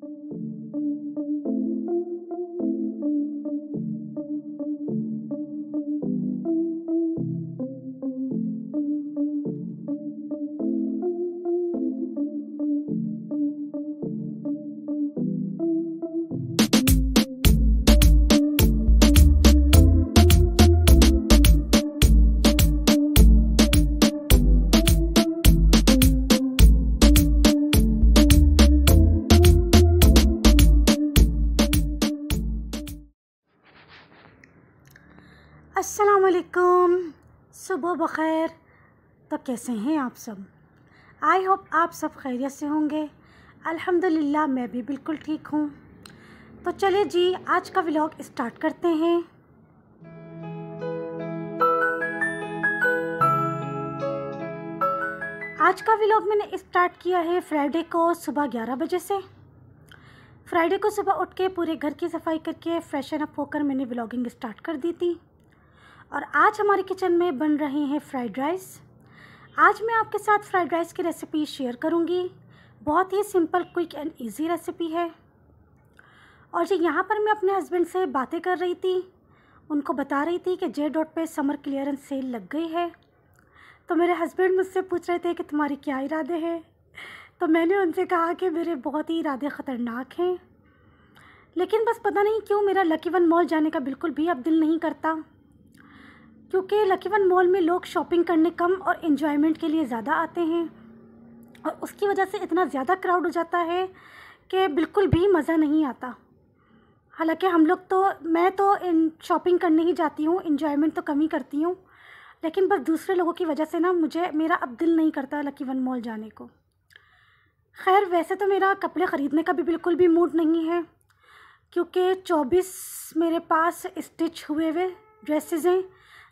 thank you बखैर तो कैसे हैं आप सब आई होप आप सब खैरियत से होंगे अल्हम्दुलिल्लाह मैं भी बिल्कुल ठीक हूँ तो चलिए जी आज का व्लॉग स्टार्ट करते हैं आज का व्लॉग मैंने स्टार्ट किया है फ्राइडे को सुबह ग्यारह बजे से फ्राइडे को सुबह उठ के पूरे घर की सफाई करके फ्रेशन अप होकर मैंने ब्लॉगिंग स्टार्ट कर दी थी और आज हमारे किचन में बन रहे हैं फ्राइड राइस आज मैं आपके साथ फ्राइड राइस की रेसिपी शेयर करूंगी बहुत ही simple quick and easy recipe है और जी यहाँ पर मैं अपने हस्बैंड से बातें कर रही थी उनको बता रही थी कि जे डॉट पर समर क्लियरेंस सेल लग गई है तो मेरे हस्बैंड मुझसे पूछ रहे थे कि तुम्हारे क्या इरादे हैं तो मैंने उनसे कहा कि मेरे बहुत ही इरादे ख़तरनाक हैं लेकिन बस पता नहीं क्यों मेरा लकी वन मॉल जाने का बिल्कुल भी अब दिल नहीं करता क्योंकि लकीवन मॉल में लोग शॉपिंग करने कम और इन्जॉयमेंट के लिए ज़्यादा आते हैं और उसकी वजह से इतना ज़्यादा क्राउड हो जाता है कि बिल्कुल भी मज़ा नहीं आता हालांकि हम लोग तो मैं तो इन शॉपिंग करने ही जाती हूँ इन्जॉयमेंट तो कम ही करती हूँ लेकिन बस दूसरे लोगों की वजह से ना मुझे मेरा अब दिल नहीं करता लकी वन मॉल जाने को खैर वैसे तो मेरा कपड़े ख़रीदने का भी बिल्कुल भी मूड नहीं है क्योंकि 24 मेरे पास स्टिच हुए हुए ड्रेसेस हैं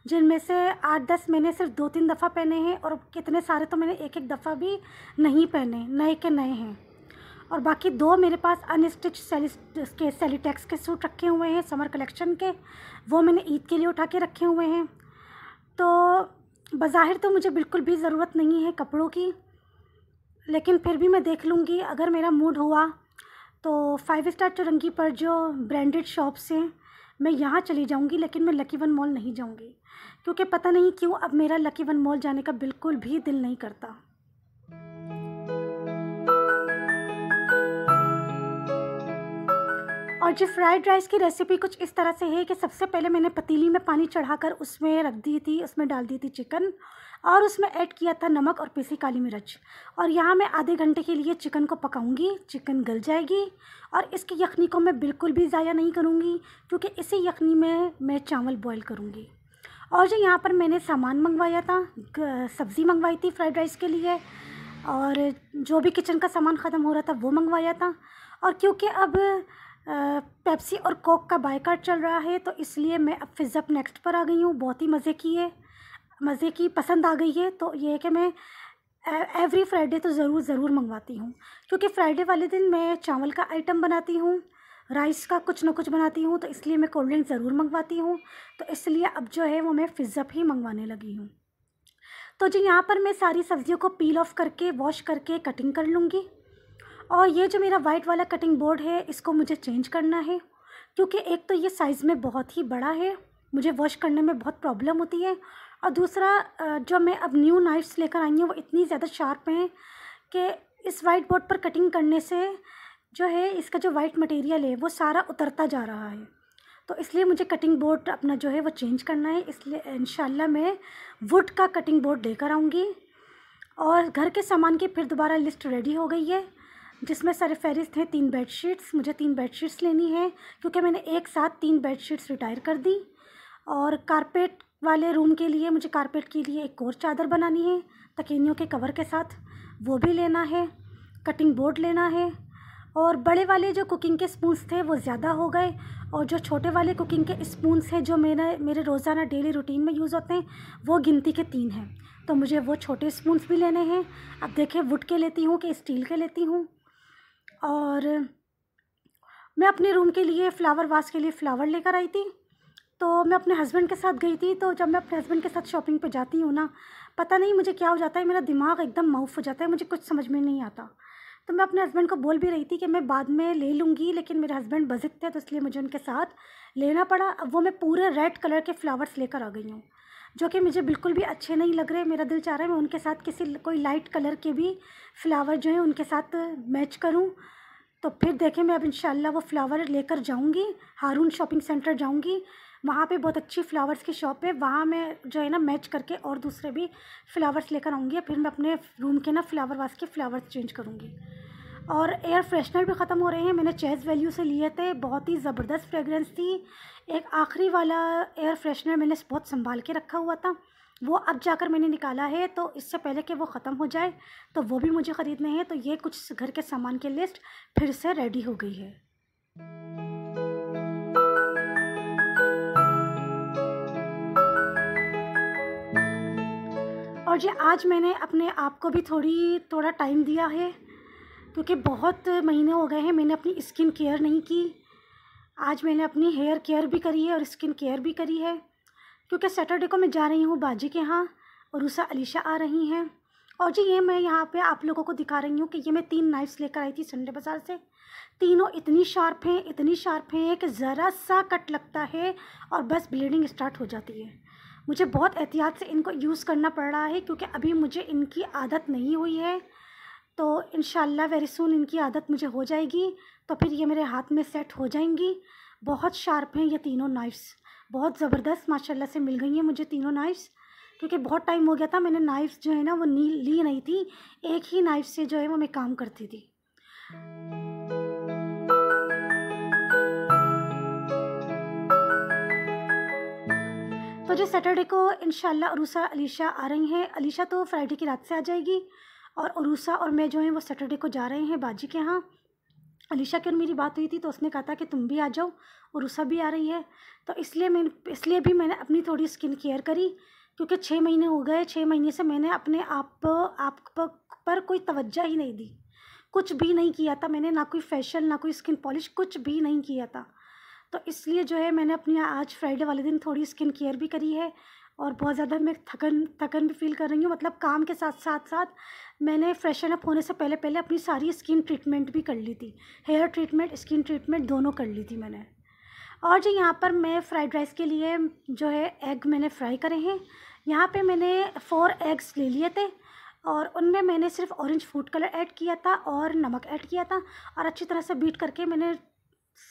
जिनमें से आठ दस मैंने सिर्फ दो तीन दफ़ा पहने हैं और कितने सारे तो मैंने एक एक दफ़ा भी नहीं पहने नए के नए हैं और बाकी दो मेरे पास अनस्टिच के सेलीटेक्स के सूट रखे हुए हैं समर कलेक्शन के वो मैंने ईद के लिए उठा के रखे हुए हैं तो बाहिर तो मुझे बिल्कुल भी ज़रूरत नहीं है कपड़ों की लेकिन फिर भी मैं देख लूँगी अगर मेरा मूड हुआ तो फाइव स्टार चुरंगी पर जो ब्रांडेड शॉप्स हैं मैं यहाँ चली जाऊँगी लेकिन मैं लकी वन मॉल नहीं जाऊँगी क्योंकि पता नहीं क्यों अब मेरा लकी वन मॉल जाने का बिल्कुल भी दिल नहीं करता आज फ्राइड राइस की रेसिपी कुछ इस तरह से है कि सबसे पहले मैंने पतीली में पानी चढ़ाकर उसमें रख दी थी उसमें डाल दी थी चिकन और उसमें ऐड किया था नमक और पीसी काली मिर्च और यहाँ मैं आधे घंटे के लिए चिकन को पकाऊंगी चिकन गल जाएगी और इसकी यखनी को मैं बिल्कुल भी ज़ाया नहीं करूँगी क्योंकि इसी यखनी में मैं चावल बॉयल करूँगी और जो यहाँ पर मैंने सामान मंगवाया था सब्ज़ी मंगवाई थी फ्राइड राइस के लिए और जो भी किचन का सामान ख़त्म हो रहा था वो मंगवाया था और क्योंकि अब पेप्सी और कोक का बायकाट चल रहा है तो इसलिए मैं अब फिज़अप नेक्स्ट पर आ गई हूँ बहुत ही मज़े की है मज़े की पसंद आ गई है तो ये है कि मैं एवरी फ्राइडे तो ज़रूर ज़रूर मंगवाती हूँ क्योंकि फ्राइडे वाले दिन मैं चावल का आइटम बनाती हूँ राइस का कुछ ना कुछ बनाती हूँ तो इसलिए मैं कोल्ड ड्रिंक ज़रूर मंगवाती हूँ तो इसलिए अब जो है वो मैं फिज़अप ही मंगवाने लगी हूँ तो जी यहाँ पर मैं सारी सब्ज़ियों को पील ऑफ करके वॉश करके कटिंग कर लूँगी और ये जो मेरा वाइट वाला कटिंग बोर्ड है इसको मुझे चेंज करना है क्योंकि एक तो ये साइज़ में बहुत ही बड़ा है मुझे वॉश करने में बहुत प्रॉब्लम होती है और दूसरा जो मैं अब न्यू नाइफ्स लेकर आई हूँ वो इतनी ज़्यादा शार्प हैं कि इस वाइट बोर्ड पर कटिंग करने से जो है इसका जो वाइट मटेरियल है वो सारा उतरता जा रहा है तो इसलिए मुझे कटिंग बोर्ड अपना जो है वो चेंज करना है इसलिए इन मैं वुड का कटिंग बोर्ड लेकर आऊँगी और घर के सामान की फिर दोबारा लिस्ट रेडी हो गई है जिसमें सर फहरिस्त है तीन बेडशीट्स मुझे तीन बेडशीट्स लेनी है क्योंकि मैंने एक साथ तीन बेडशीट्स रिटायर कर दी और कारपेट वाले रूम के लिए मुझे कारपेट के लिए एक और चादर बनानी है तकिनियों के कवर के साथ वो भी लेना है कटिंग बोर्ड लेना है और बड़े वाले जो कुकिंग के स्पूंस थे वो ज़्यादा हो गए और जो छोटे वाले कुकिंग के स्पूंस हैं जो मेरा मेरे रोज़ाना डेली रूटीन में यूज़ होते हैं वो गिनती के तीन हैं तो मुझे वो छोटे स्पूंस भी लेने हैं अब देखें वुड के लेती हूँ कि स्टील के लेती हूँ और मैं अपने रूम के लिए फ़्लावर वास के लिए फ़्लावर लेकर आई थी तो मैं अपने हस्बैंड के साथ गई थी तो जब मैं अपने हस्बैंड के साथ शॉपिंग पे जाती हूँ ना पता नहीं मुझे क्या हो जाता है मेरा दिमाग एकदम माउफ हो जाता है मुझे कुछ समझ में नहीं आता तो मैं अपने हस्बैंड को बोल भी रही थी कि मैं बाद में ले लूँगी लेकिन मेरे हस्बैंड बजित थे तो इसलिए मुझे उनके साथ लेना पड़ा अब वो मैं पूरे रेड कलर के फ़्लावर्स लेकर आ गई हूँ जो कि मुझे बिल्कुल भी अच्छे नहीं लग रहे मेरा दिल चाह रहा है मैं उनके साथ किसी कोई लाइट कलर के भी फ़्लावर जो हैं उनके साथ मैच करूं तो फिर देखें मैं अब इन वो फ़्लावर लेकर जाऊंगी हारून शॉपिंग सेंटर जाऊंगी वहाँ पे बहुत अच्छी फ़्लावर्स की शॉप है वहाँ मैं जो है ना मैच करके और दूसरे भी फ़्लावर्स लेकर आऊँगी फिर मैं अपने रूम के ना फ़्लावर वास के फ़्लावर्स चेंज करूँगी और एयर फ्रेशनर भी ख़त्म हो रहे हैं मैंने चेज वैल्यू से लिए थे बहुत ही ज़बरदस्त फ्रेगरेंस थी एक आखिरी वाला एयर फ्रेशनर मैंने बहुत संभाल के रखा हुआ था वो अब जाकर मैंने निकाला है तो इससे पहले कि वो ख़त्म हो जाए तो वो भी मुझे ख़रीदने हैं तो ये कुछ घर के सामान की लिस्ट फिर से रेडी हो गई है और जी आज मैंने अपने आप को भी थोड़ी थोड़ा टाइम दिया है क्योंकि बहुत महीने हो गए हैं मैंने अपनी स्किन केयर नहीं की आज मैंने अपनी हेयर केयर भी करी है और स्किन केयर भी करी है क्योंकि सैटरडे को मैं जा रही हूँ बाजी के यहाँ और उषा अलीशा आ रही हैं और जी ये मैं यहाँ पे आप लोगों को दिखा रही हूँ कि ये मैं तीन नाइफ्स लेकर आई थी संडे बाज़ार से तीनों इतनी शार्प हैं इतनी शार्प हैं कि ज़रा सा कट लगता है और बस ब्लीडिंग स्टार्ट हो जाती है मुझे बहुत एहतियात से इनको यूज़ करना पड़ रहा है क्योंकि अभी मुझे इनकी आदत नहीं हुई है तो इन वेरी सुन इनकी आदत मुझे हो जाएगी तो फिर ये मेरे हाथ में सेट हो जाएंगी बहुत शार्प हैं ये तीनों नाइफ्स बहुत ज़बरदस्त माशाल्लाह से मिल गई हैं मुझे तीनों नाइफ्स क्योंकि बहुत टाइम हो गया था मैंने नाइफ्स जो है ना वो नी ली नहीं थी एक ही नाइफ से जो है वो मैं काम करती थी तो जो सैटरडे को इन अलीशा आ रही हैं अलीशा तो फ्राइडे की रात से आ जाएगी और उरूसा और मैं जो हैं वो सैटरडे को जा रहे हैं बाजी के यहाँ अलीशा की और मेरी बात हुई थी तो उसने कहा था कि तुम भी आ जाओ उरूसा भी आ रही है तो इसलिए मैं इसलिए भी मैंने अपनी थोड़ी स्किन केयर करी क्योंकि छः महीने हो गए छः महीने से मैंने अपने आप आप पर, कोई तवज्जो ही नहीं दी कुछ भी नहीं किया था मैंने ना कोई फेशियल ना कोई स्किन पॉलिश कुछ भी नहीं किया था तो इसलिए जो है मैंने अपनी आज फ्राइडे वाले दिन थोड़ी स्किन केयर भी करी है और बहुत ज़्यादा मैं थकन थकन भी फील कर रही हूँ मतलब काम के साथ साथ साथ मैंने फ्रेशन अप होने से पहले पहले अपनी सारी स्किन ट्रीटमेंट भी कर ली थी हेयर ट्रीटमेंट स्किन ट्रीटमेंट दोनों कर ली थी मैंने और जो यहाँ पर मैं फ्राइड राइस के लिए जो है एग मैंने फ्राई करे हैं यहाँ पे मैंने फ़ोर एग्स ले लिए थे और उनमें मैंने सिर्फ ऑरेंज फूड कलर ऐड किया था और नमक ऐड किया था और अच्छी तरह से बीट करके मैंने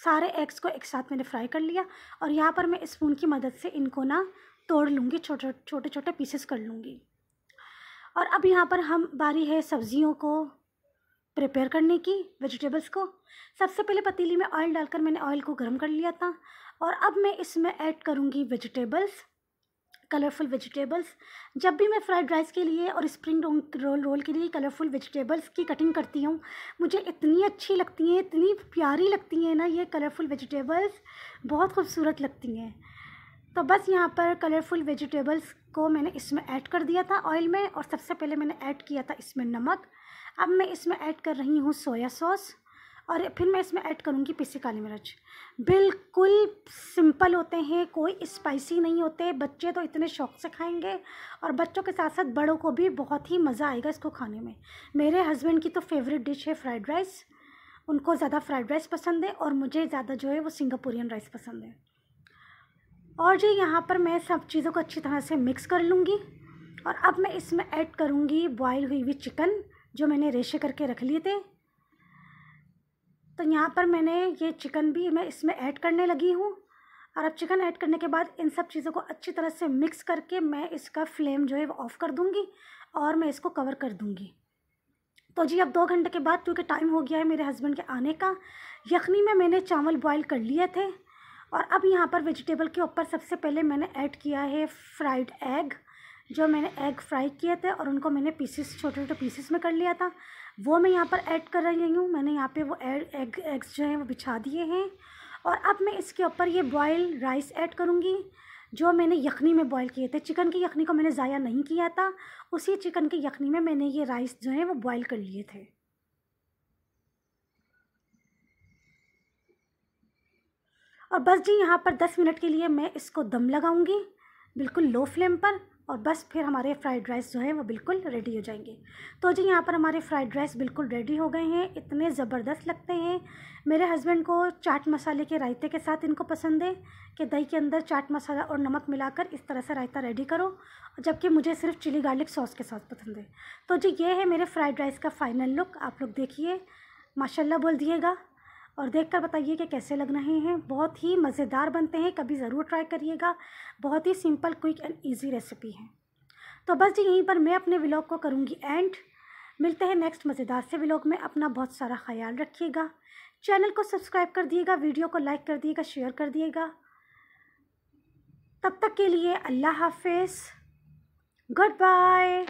सारे एग्स को एक साथ मैंने फ्राई कर लिया और यहाँ पर मैं स्पून की मदद से इनको ना तोड़ लूँगी छोटे छोटे छोटे पीसेस कर लूँगी और अब यहाँ पर हम बारी है सब्जियों को प्रिपेयर करने की वेजिटेबल्स को सबसे पहले पतीली में ऑयल डालकर मैंने ऑयल को गर्म कर लिया था और अब मैं इसमें ऐड करूँगी वेजिटेबल्स कलरफुल वेजिटेबल्स जब भी मैं फ्राइड राइस के लिए और स्प्रिंग रोल रोल रोल के लिए कलरफुल वेजिटेबल्स की कटिंग करती हूँ मुझे इतनी अच्छी लगती हैं इतनी प्यारी लगती हैं ना ये कलरफुल वेजिटेबल्स बहुत खूबसूरत लगती हैं तो बस यहाँ पर कलरफुल वेजिटेबल्स को मैंने इसमें ऐड कर दिया था ऑयल में और सबसे पहले मैंने ऐड किया था इसमें नमक अब मैं इसमें ऐड कर रही हूँ सोया सॉस और फिर मैं इसमें ऐड करूँगी पीसी काली मिर्च बिल्कुल सिंपल होते हैं कोई स्पाइसी नहीं होते बच्चे तो इतने शौक से खाएंगे और बच्चों के साथ साथ बड़ों को भी बहुत ही मज़ा आएगा इसको खाने में मेरे हस्बैंड की तो फेवरेट डिश है फ्राइड राइस उनको ज़्यादा फ्राइड राइस पसंद है और मुझे ज़्यादा जो है वो सिंगापुरियन राइस पसंद है और जो यहाँ पर मैं सब चीज़ों को अच्छी तरह से मिक्स कर लूँगी और अब मैं इसमें ऐड करूँगी बॉयल हुई हुई चिकन जो मैंने रेशे करके रख लिए थे तो यहाँ पर मैंने ये चिकन भी मैं इसमें ऐड करने लगी हूँ और अब चिकन ऐड करने के बाद इन सब चीज़ों को अच्छी तरह से मिक्स करके मैं इसका फ्लेम जो है वो ऑफ़ कर दूँगी और मैं इसको कवर कर दूँगी तो जी अब दो घंटे के बाद क्योंकि टाइम हो गया है मेरे हस्बैंड के आने का यखनी में मैंने चावल बॉयल कर लिए थे और अब यहाँ पर वेजिटेबल के ऊपर सबसे पहले मैंने ऐड किया है फ्राइड एग जो मैंने एग फ्राई किए थे और उनको मैंने पीसेस छोटे छोटे पीसेस में कर लिया था वो मैं यहाँ पर ऐड कर रही हूँ मैंने यहाँ पे वो एग एग एग्स जो हैं वो बिछा दिए हैं और अब मैं इसके ऊपर ये बॉयल राइस ऐड करूँगी जो मैंने यखनी में बॉईल किए थे चिकन की यखनी को मैंने ज़ाया नहीं किया था उसी चिकन की यखनी में मैंने ये राइस जो है वो बॉईल कर लिए थे और बस जी यहाँ पर दस मिनट के लिए मैं इसको दम लगाऊंगी बिल्कुल लो फ्लेम पर और बस फिर हमारे फ्राइड राइस जो है वो बिल्कुल रेडी हो जाएंगे तो जी यहाँ पर हमारे फ्राइड राइस बिल्कुल रेडी हो गए हैं इतने ज़बरदस्त लगते हैं मेरे हस्बैंड को चाट मसाले के रायते के साथ इनको पसंद है कि दही के अंदर चाट मसाला और नमक मिलाकर इस तरह से रायता रेडी करो जबकि मुझे सिर्फ चिली गार्लिक सॉस के साथ पसंद है तो जी ये है मेरे फ्राइड राइस का फ़ाइनल लुक आप लोग देखिए माशाला बोल दिएगा और देख कर बताइए कि कैसे लग रहे हैं बहुत ही मज़ेदार बनते हैं कभी ज़रूर ट्राई करिएगा बहुत ही simple quick and easy recipe है तो बस जी यहीं पर मैं अपने व्लॉग को करूँगी एंड मिलते हैं नेक्स्ट मज़ेदार से व्लॉग में अपना बहुत सारा ख्याल रखिएगा चैनल को सब्सक्राइब कर दिएगा वीडियो को लाइक कर दिएगा शेयर कर दिएगा तब तक के लिए अल्लाह हाफिज़ गुड बाय